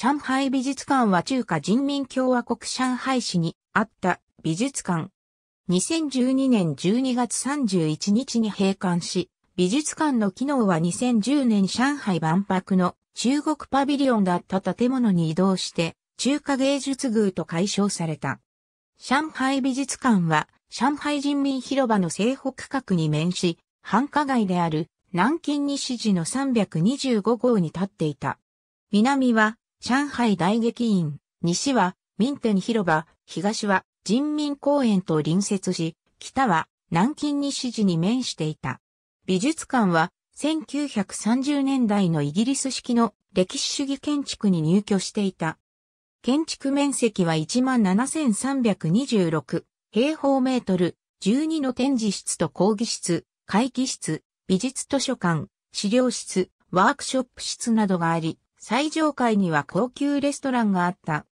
上海美術館は中華人民共和国上海市にあった美術館。2012年12月31日に閉館し、美術館の機能は2010年上海万博の中国パビリオンだった建物に移動して中華芸術宮と解消された。上海美術館は上海人民広場の西北角に面し、繁華街である南京西寺の325号に立っていた。南は上海大劇院、西は民天広場、東は人民公園と隣接し、北は南京西寺に面していた。美術館は1930年代のイギリス式の歴史主義建築に入居していた。建築面積は17,326平方メートル、12の展示室と講義室、会議室、美術図書館、資料室、ワークショップ室などがあり、最上階には高級レストランがあった。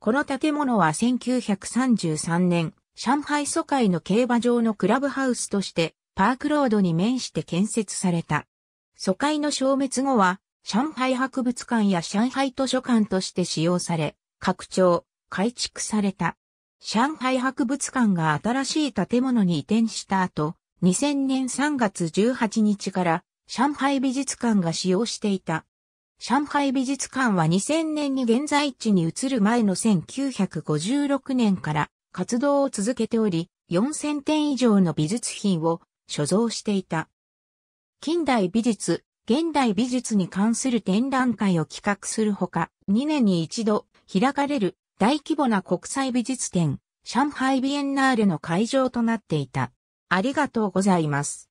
この建物は1933年、上海疎開の競馬場のクラブハウスとして、パークロードに面して建設された。疎開の消滅後は、上海博物館や上海図書館として使用され、拡張、改築された。上海博物館が新しい建物に移転した後、2000年3月18日から上海美術館が使用していた上海美術館は2000年に現在地に移る前の1956年から活動を続けており、4000点以上の美術品を所蔵していた。近代美術、現代美術に関する展覧会を企画するほか、2年に一度開かれる大規模な国際美術展、上海ビエンナーレの会場となっていた。ありがとうございます。